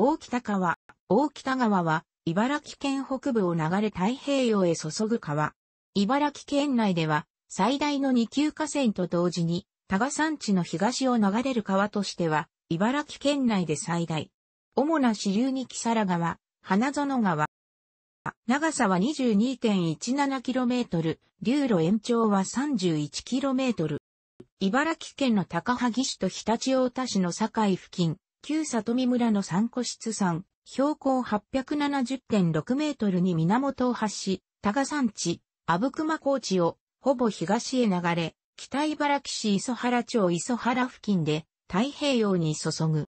大北川。大北川は、茨城県北部を流れ太平洋へ注ぐ川。茨城県内では、最大の二級河川と同時に、多賀山地の東を流れる川としては、茨城県内で最大。主な支流に木更川、花園川。長さは 22.17km、流路延長は 31km。茨城県の高萩市と常陸太田市の境付近、旧里見村の三個室山、標高870.6メートルに源を発し、多賀山地、阿武隈高地を、ほぼ東へ流れ、北茨城市磯原町磯原付近で、太平洋に注ぐ。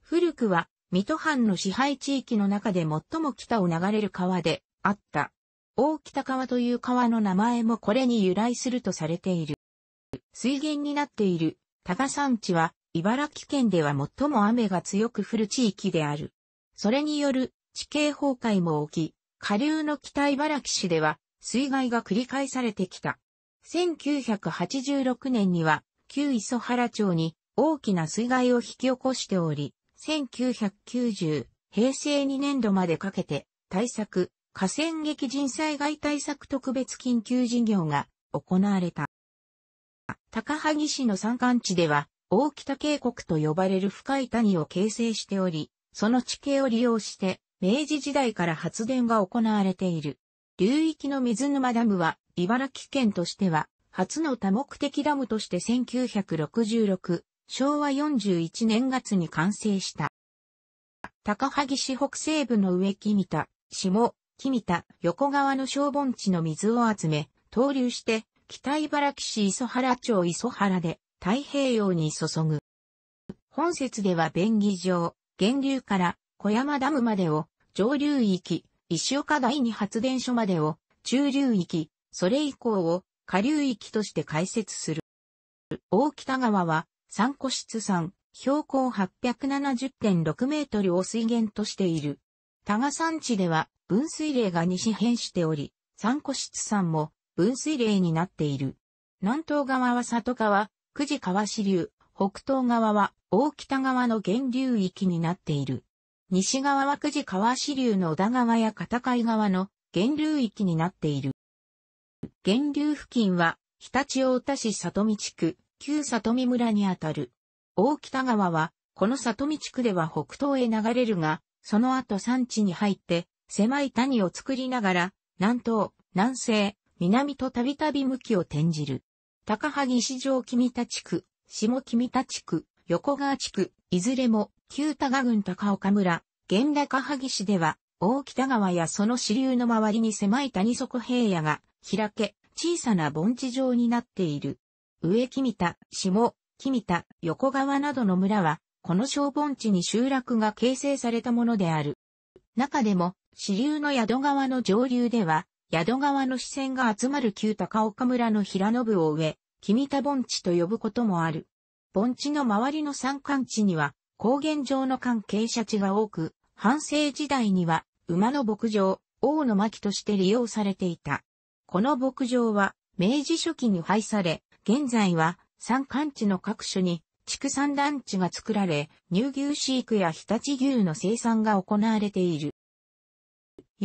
古くは、水戸藩の支配地域の中で最も北を流れる川であった。大北川という川の名前もこれに由来するとされている。水源になっている多賀山地は茨城県では最も雨が強く降る地域である。それによる地形崩壊も起き、下流の北茨城市では水害が繰り返されてきた。1986年には旧磯原町に大きな水害を引き起こしており、1990、平成2年度までかけて対策、河川激甚災害対策特別緊急事業が行われた。高萩市の山間地では大北渓谷と呼ばれる深い谷を形成しており、その地形を利用して、明治時代から発電が行われている。流域の水沼ダムは、茨城県としては、初の多目的ダムとして1966、昭和41年月に完成した。高萩市北西部の上木見田、下、木見田、横川の小盆地の水を集め、投流して、北茨城市磯原町磯原で、太平洋に注ぐ。本節では便宜上、源流から小山ダムまでを上流域、石岡第二発電所までを中流域、それ以降を下流域として開設する。大北川は三個室山、標高870.6メートルを水源としている。多賀山地では分水嶺が西変しており、三個室山も分水嶺になっている。南東側は里川、久慈川支流、北東側は大北側の源流域になっている。西側は久慈川支流の小田川や片貝川の源流域になっている。源流付近は、日立大田市里見地区、旧里見村にあたる。大北川は、この里見地区では北東へ流れるが、その後山地に入って、狭い谷を作りながら、南東、南西、南とたびたび向きを転じる。高萩市場君田地区、下君田地区、横川地区、いずれも、旧多賀郡高岡村、現高萩市では、大北川やその支流の周りに狭い谷底平野が開け、小さな盆地状になっている。上君田、下、君田、横川などの村は、この小盆地に集落が形成されたものである。中でも、支流の宿川の上流では、宿川の視線が集まる旧高岡村の平信を植え、君田盆地と呼ぶこともある。盆地の周りの山間地には、高原上の関係者地が多く、半世時代には、馬の牧場、王の巻として利用されていた。この牧場は、明治初期に廃され、現在は、山間地の各所に、畜産団地が作られ、乳牛飼育や日立牛の生産が行われている。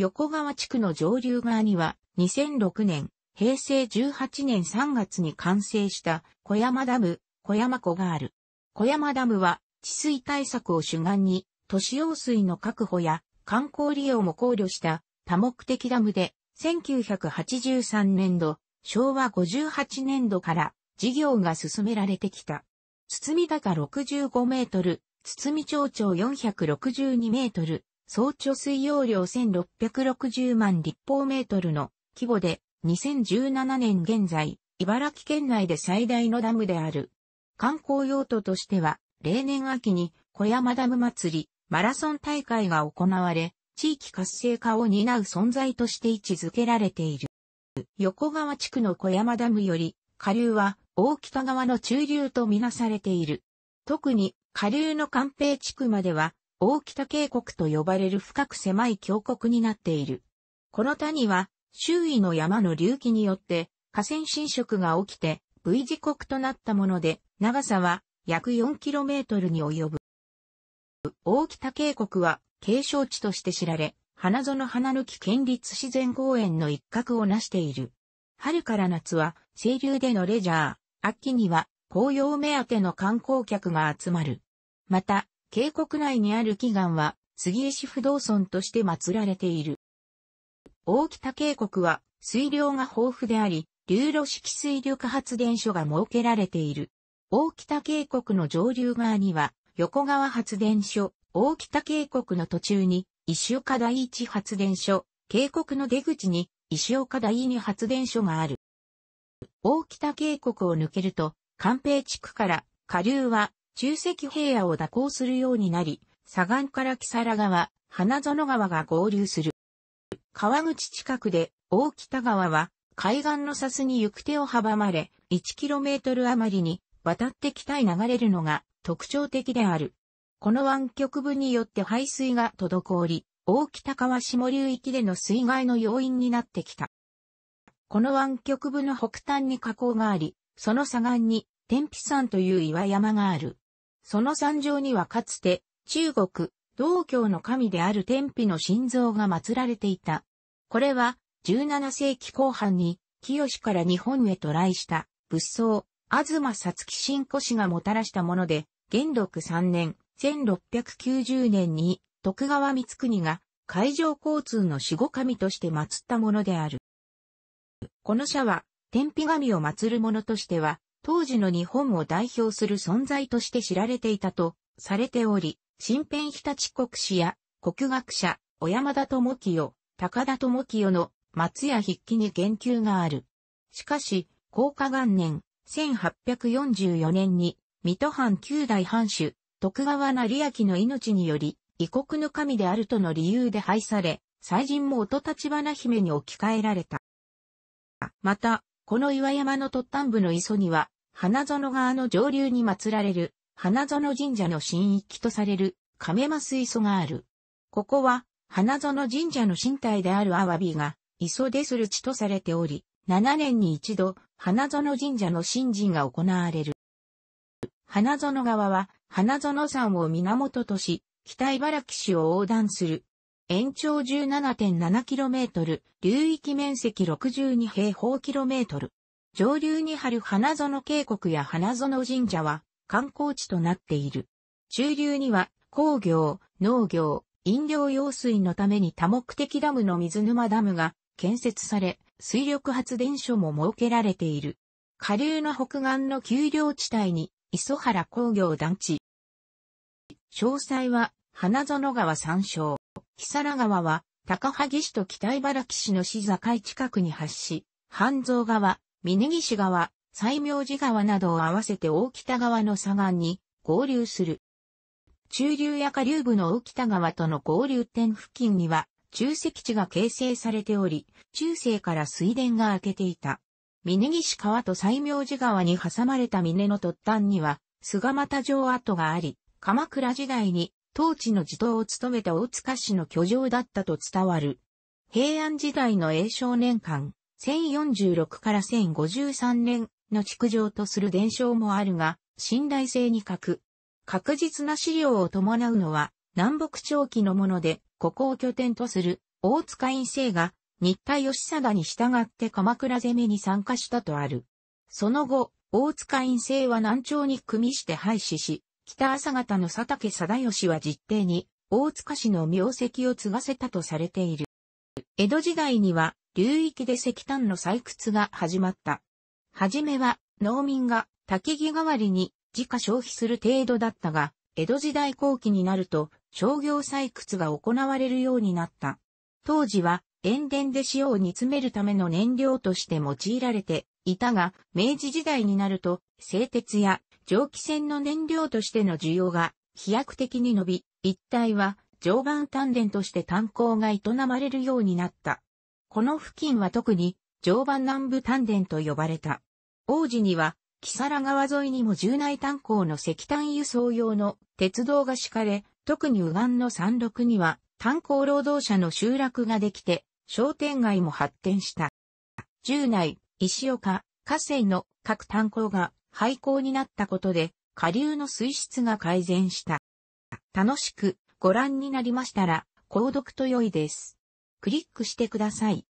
横川地区の上流側には、2006年、平成18年3月に完成した小山ダム、小山湖がある。小山ダムは治水対策を主眼に、都市用水の確保や観光利用も考慮した多目的ダムで、1983年度、昭和58年度から事業が進められてきた。堤高65メートル、堤町長462メートル、総貯水容量1660万立方メートルの規模で2017年現在、茨城県内で最大のダムである。観光用途としては、例年秋に小山ダム祭り、マラソン大会が行われ、地域活性化を担う存在として位置づけられている。横川地区の小山ダムより、下流は大北川の中流とみなされている。特に下流の官平地区までは大北渓谷と呼ばれる深く狭い峡谷になっている。この谷は、周囲の山の隆起によって、河川侵食が起きて、V 字谷となったもので、長さは約 4km に及ぶ。大北渓谷は景勝地として知られ、花園花抜き県立自然公園の一角を成している。春から夏は清流でのレジャー、秋には紅葉目当ての観光客が集まる。また、渓谷内にある祈願は、杉江市不動尊として祀られている。大北渓谷は、水量が豊富であり、流路式水力発電所が設けられている。大北渓谷の上流側には、横川発電所、大北渓谷の途中に、石岡第一発電所、渓谷の出口に、石岡第二発電所がある。大北渓谷を抜けると、関平地区から、下流は中石平野を蛇行するようになり、左岸から木更川、花園川が合流する。川口近くで、大北川は、海岸の砂州に行く手を阻まれ、1km 余りに、渡って北へ流れるのが、特徴的である。この湾曲部によって排水が滞り、大北川下流域での水害の要因になってきた。この湾曲部の北端に河口があり、その左岸に天日山という岩山がある。その山上にはかつて、中国、道教の神である天日の神像が祀られていた。これは、17世紀後半に、清から日本へ渡来した、仏僧、東さつき神古氏がもたらしたもので、元禄3年、1690年に、徳川光国が、海上交通の守護神として祀ったものである。この社は、天日神を祀るのとしては、当時の日本を代表する存在として知られていたとされており、新編日立国史や国学者、小山田智清、高田智清の松屋筆記に言及がある。しかし、高下元年、1844年に、水戸藩九代藩主、徳川成明の命により、異国の神であるとの理由で廃され、祭神も音立花姫に置き換えられた。また、この岩山の突端部の磯には、花園川の上流に祀られる、花園神社の神域とされる、亀マス磯がある。ここは、花園神社の神体であるアワビが、磯でする地とされており、7年に一度、花園神社の神事が行われる。花園川は、花園山を源とし、北茨城市を横断する延長 17.7km、流域面積62平方キロメートル。上流に張る花園渓谷や花園神社は観光地となっている。中流には工業、農業、飲料用水のために多目的ダムの水沼ダムが建設され、水力発電所も設けられている。下流の北岸の丘陵地帯に磯原工業団地。詳細は花園川参照。木更川は、高萩市と北茨城市の市境近くに発し、半蔵川、峯岸川、西明寺川などを合わせて大北川の左岸に合流する。中流や下流部の大北川との合流点付近には、中石地が形成されており、中世から水田が開けていた。峯岸川と西明寺川に挟まれた峰の突端には、菅又城跡があり、鎌倉時代に当地の地頭を務めた大塚氏の居城だったと伝わる。平安時代の永少年間、1046から1053年の築城とする伝承もあるが、信頼性に欠く。確実な資料を伴うのは、南北朝期のもので、ここを拠点とする大塚院生が、日田義貞に従って鎌倉攻めに参加したとある。その後、大塚院生は南朝に組みして廃止し、北朝方の佐竹貞義は実定に、大塚氏の名跡を継がせたとされている。江戸時代には、流域で石炭の採掘が始まった。はじめは、農民が焚き木代わりに自家消費する程度だったが、江戸時代後期になると商業採掘が行われるようになった。当時は塩田で塩を煮詰めるための燃料として用いられていたが、明治時代になると製鉄や蒸気船の燃料としての需要が飛躍的に伸び、一帯は常磐丹田として炭鉱が営まれるようになった。この付近は特に常磐南部丹田と呼ばれた。王子には、木更川沿いにも重内炭鉱の石炭輸送用の鉄道が敷かれ、特に右岸の山麓には炭鉱労働者の集落ができて、商店街も発展した。重内、石岡、河川の各炭鉱が廃校になったことで、下流の水質が改善した。楽しくご覧になりましたら、購読と良いです。クリックしてください。